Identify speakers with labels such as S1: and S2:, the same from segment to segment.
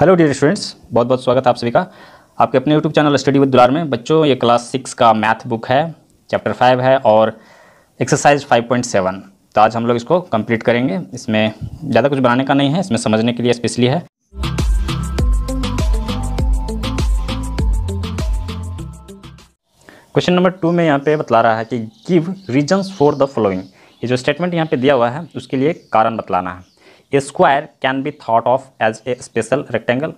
S1: Hello dear students बहुत बहुत स्वागत है आप सभी का आपके अपने यूट्यूब चैनल स्टडी विद दुलार में बच्चों ये क्लास सिक्स का मैथ बुक है चैप्टर फाइव है और एक्सरसाइज फाइव पॉइंट सेवन तो आज हम लोग इसको कंप्लीट करेंगे इसमें ज़्यादा कुछ बनाने का नहीं है इसमें समझने के लिए स्पेशली है क्वेश्चन नंबर टू में यहाँ पे बतला रहा है कि give reasons for the following ये जो स्टेटमेंट यहाँ पे दिया हुआ है उसके लिए कारण बतलाना है a square can be thought of as a special rectangle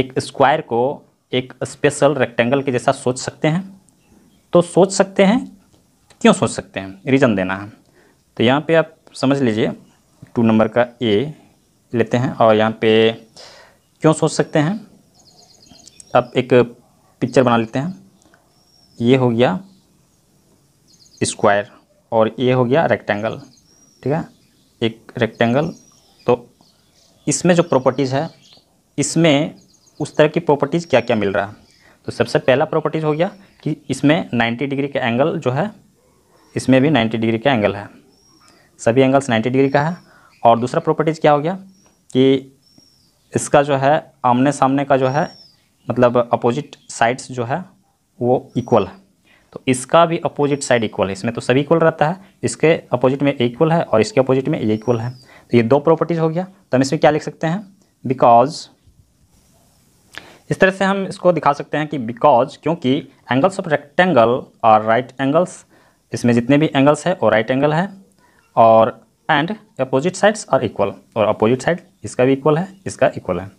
S1: एक स्क्वायर को एक स्पेशल रेक्टेंगल के जैसा सोच सकते हैं तो सोच सकते हैं क्यों सोच सकते हैं रीज़न देना है तो यहाँ पे आप समझ लीजिए टू नंबर का ए लेते हैं और यहाँ पे क्यों सोच सकते हैं आप एक पिक्चर बना लेते हैं ये हो गया स्क्वायर और ये हो गया रेक्टेंगल ठीक है एक रेक्टेंगल तो इसमें जो प्रॉपर्टीज़ है इसमें उस तरह की प्रॉपर्टीज़ क्या क्या मिल रहा है तो सबसे पहला प्रॉपर्टीज़ हो गया कि इसमें 90 डिग्री का एंगल जो है इसमें भी 90 डिग्री का एंगल है सभी एंगल्स 90 डिग्री का है और दूसरा प्रॉपर्टीज़ क्या हो गया कि इसका जो है आमने सामने का जो है मतलब अपोजिट साइड्स जो है वो इक्वल है तो इसका भी अपोजिट साइड इक्वल है इसमें तो सभी इक्वल रहता है इसके अपोजिट में इक्वल है और इसके अपोजिट में ये इक्वल है तो ये दो प्रॉपर्टीज हो गया तो हम इसमें क्या लिख सकते हैं बिकॉज इस तरह से हम इसको दिखा सकते हैं कि बिकॉज क्योंकि एंगल्स ऑफ रेक्टेंगल और राइट एंगल्स इसमें जितने भी एंगल्स है वो राइट एंगल है और and opposite sides are equal और अपोजिट साइड इसका भी इक्वल है इसका इक्वल है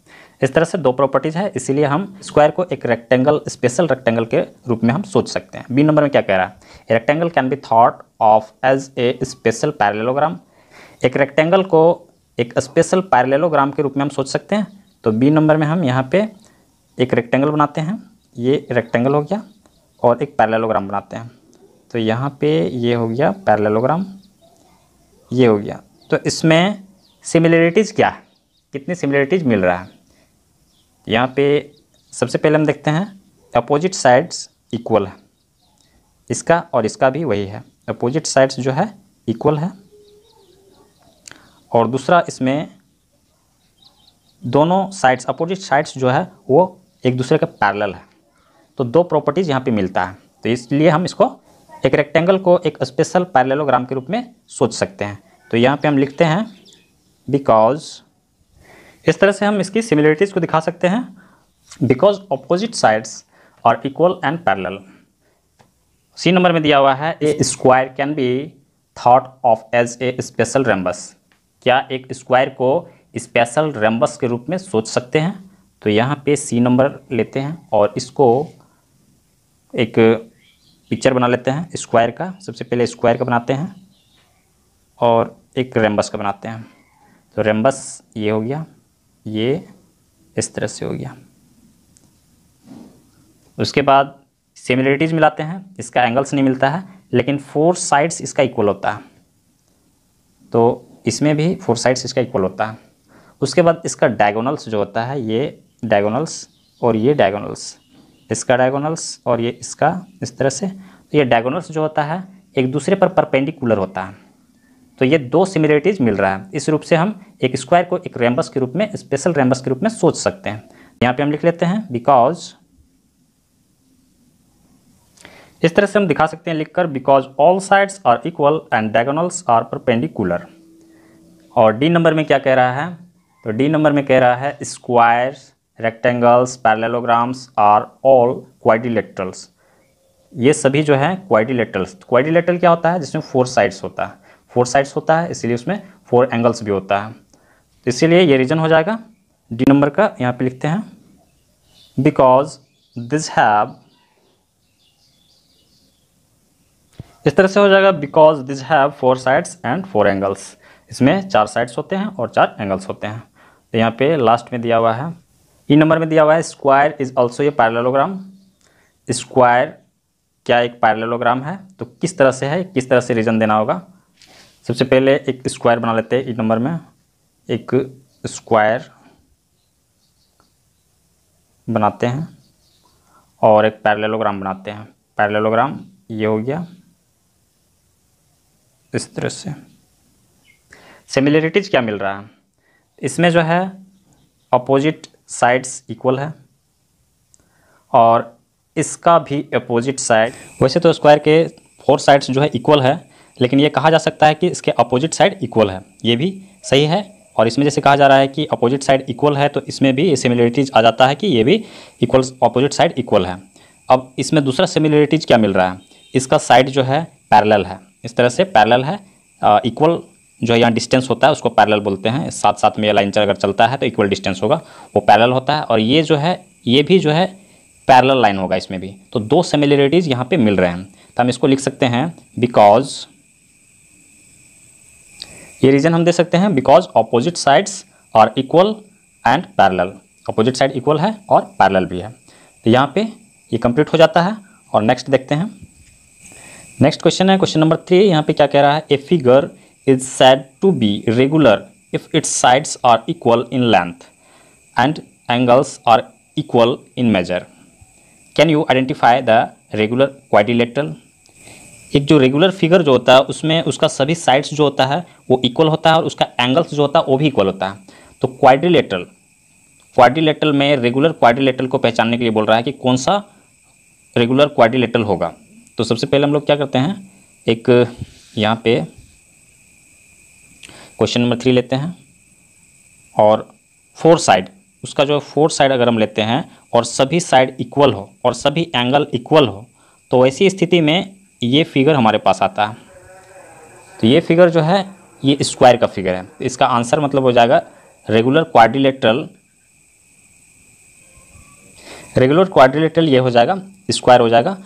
S1: इस तरह से दो प्रॉपर्टीज़ है इसीलिए हम स्क्वायर को एक रेक्टेंगल स्पेशल रेक्टेंगल के रूप में हम सोच सकते हैं बी नंबर में क्या कह रहा है rectangle can be thought of as a special parallelogram एक रेक्टेंगल को एक स्पेशल पैरेललोग्राम के रूप में हम सोच सकते हैं तो बी नंबर में हम यहाँ पे एक रेक्टेंगल बनाते हैं ये रेक्टेंगल हो गया और एक पैरेललोग्राम बनाते हैं तो यहाँ पे ये हो गया पैरेललोग्राम ये हो गया तो इसमें सिमिलरिटीज़ क्या है कितनी सिमिलरिटीज़ मिल रहा है यहाँ पे सबसे पहले हम देखते हैं अपोजिट साइड्स इक्वल है इसका और इसका भी वही है अपोजिट साइड्स जो है इक्वल है और दूसरा इसमें दोनों साइड्स अपोजिट साइड्स जो है वो एक दूसरे के पैरेलल है तो दो प्रॉपर्टीज़ यहाँ पे मिलता है तो इसलिए हम इसको एक रेक्टेंगल को एक स्पेशल पैरलोग्राम के रूप में सोच सकते हैं तो यहाँ पे हम लिखते हैं बिकॉज इस तरह से हम इसकी सिमिलरिटीज़ को दिखा सकते हैं बिकॉज अपोजिट साइड्स और equal and parallel C number में दिया हुआ है a square can be thought of as a special rhombus क्या एक स्क्वायर को स्पेशल रेम्बस के रूप में सोच सकते हैं तो यहाँ पे सी नंबर लेते हैं और इसको एक पिक्चर बना लेते हैं स्क्वायर का सबसे पहले स्क्वायर का बनाते हैं और एक रेम्बस का बनाते हैं तो रेम्बस ये हो गया ये इस तरह से हो गया उसके बाद सिमिलरिटीज़ मिलाते हैं इसका एंगल्स नहीं मिलता है लेकिन फोर साइड्स इसका इक्वल होता है तो इसमें भी फोर साइड्स इसका इक्वल होता है उसके बाद इसका डायगोनल्स जो होता है ये डायगोनल्स और ये डायगोनल्स इसका डायगोनल्स और ये इसका इस तरह से तो ये डायगोनल्स जो होता है एक दूसरे पर परपेंडिकुलर होता है तो ये दो सिमिलरिटीज मिल रहा है इस रूप से हम एक स्क्वायर को एक रेम्बस के रूप में स्पेशल रेम्बस के रूप में सोच सकते हैं यहाँ पे हम लिख लेते हैं बिकॉज इस तरह से हम दिखा सकते हैं लिखकर because all sides are equal and diagonals are perpendicular और डी नंबर में क्या कह रहा है तो डी नंबर में कह रहा है squares rectangles parallelograms are all quadrilaterals ये सभी जो है क्वाइडिलेट्रल्स क्वाइडिलेट्रल क्या होता है जिसमें फोर साइड्स होता है फोर साइड्स होता है इसीलिए उसमें फोर एंगल्स भी होता है तो इसीलिए ये रीजन हो जाएगा डी नंबर का यहाँ पे लिखते हैं बिकॉज दिस हैव इस तरह से हो जाएगा because this have four sides and four angles इसमें चार साइड्स होते हैं और चार एंगल्स होते हैं तो यहाँ पे लास्ट में दिया हुआ है ई e नंबर में दिया हुआ है स्क्वायर इज़ ऑल्सो ये पैरेलोग्राम स्क्वायर क्या एक पैरेललोग्राम है तो किस तरह से है किस तरह से रीजन देना होगा सबसे पहले एक स्क्वायर बना लेते हैं ई e नंबर में एक स्क्वायर बनाते हैं और एक पैरेललोग्राम बनाते हैं पैरेलोग्राम ये हो गया इस तरह से सिमिलरिटीज क्या मिल रहा है इसमें जो है अपोजिट साइड्स इक्वल है और इसका भी अपोजिट साइड वैसे तो स्क्वायर के फोर साइड्स जो है इक्वल है लेकिन ये कहा जा सकता है कि इसके अपोजिट साइड इक्वल है ये भी सही है और इसमें जैसे कहा जा रहा है कि अपोजिट साइड इक्वल है तो इसमें भी सिमिलरिटीज आ जाता है कि ये भी इक्वल अपोजिट साइड इक्वल है अब इसमें दूसरा सिमिलरिटीज क्या मिल रहा है इसका साइड जो है पैरेलल है इस तरह से पैरेलल है इक्वल uh, जो यहाँ डिस्टेंस होता है उसको पैरेलल बोलते हैं साथ साथ में ये लाइन अगर चलता है तो इक्वल डिस्टेंस होगा वो पैरेलल होता है और ये जो है ये भी जो है पैरेलल लाइन होगा इसमें भी तो दो सिमिलरिटीज़ यहाँ पे मिल रहे हैं तो हम इसको लिख सकते हैं बिकॉज ये रीज़न हम दे सकते हैं because opposite sides are equal and parallel opposite side equal है और पैरल भी है तो यहाँ पे ये कंप्लीट हो जाता है और नेक्स्ट देखते हैं नेक्स्ट क्वेश्चन है क्वेश्चन नंबर थ्री यहाँ पे क्या कह रहा है a figure is said to be regular if its sides are equal in length and angles are equal in measure. Can you identify the regular quadrilateral? एक जो regular figure जो होता है उसमें उसका सभी साइड्स जो होता है वो इक्वल होता है और उसका एंगल्स जो होता है वो भी इक्वल होता है तो क्वाड्रिलेटरल क्वाड्रिलेटरल में रेगुलर क्वाड्रिलेटरल को पहचानने के लिए बोल रहा है कि कौन सा रेगुलर क्वाड्रिलेटरल होगा तो सबसे पहले हम लोग क्या करते हैं एक यहाँ पे क्वेश्चन नंबर थ्री लेते हैं और फोर साइड उसका जो फोर साइड अगर हम लेते हैं और सभी साइड इक्वल हो और सभी एंगल इक्वल हो तो ऐसी स्थिति में ये फिगर हमारे पास आता है तो ये फिगर जो है ये स्क्वायर का फिगर है इसका आंसर मतलब हो जाएगा रेगुलर क्वाड्रिलेटरल रेगुलर क्वाड्रिलेटरल ये हो जाएगा स्क्वायर हो जाएगा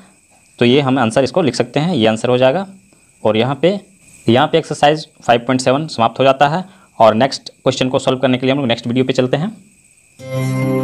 S1: तो ये हम आंसर इसको लिख सकते हैं ये आंसर हो जाएगा और यहाँ पे यहाँ पे एक्सरसाइज 5.7 समाप्त हो जाता है और नेक्स्ट क्वेश्चन को सॉल्व करने के लिए हम लोग नेक्स्ट वीडियो पे चलते हैं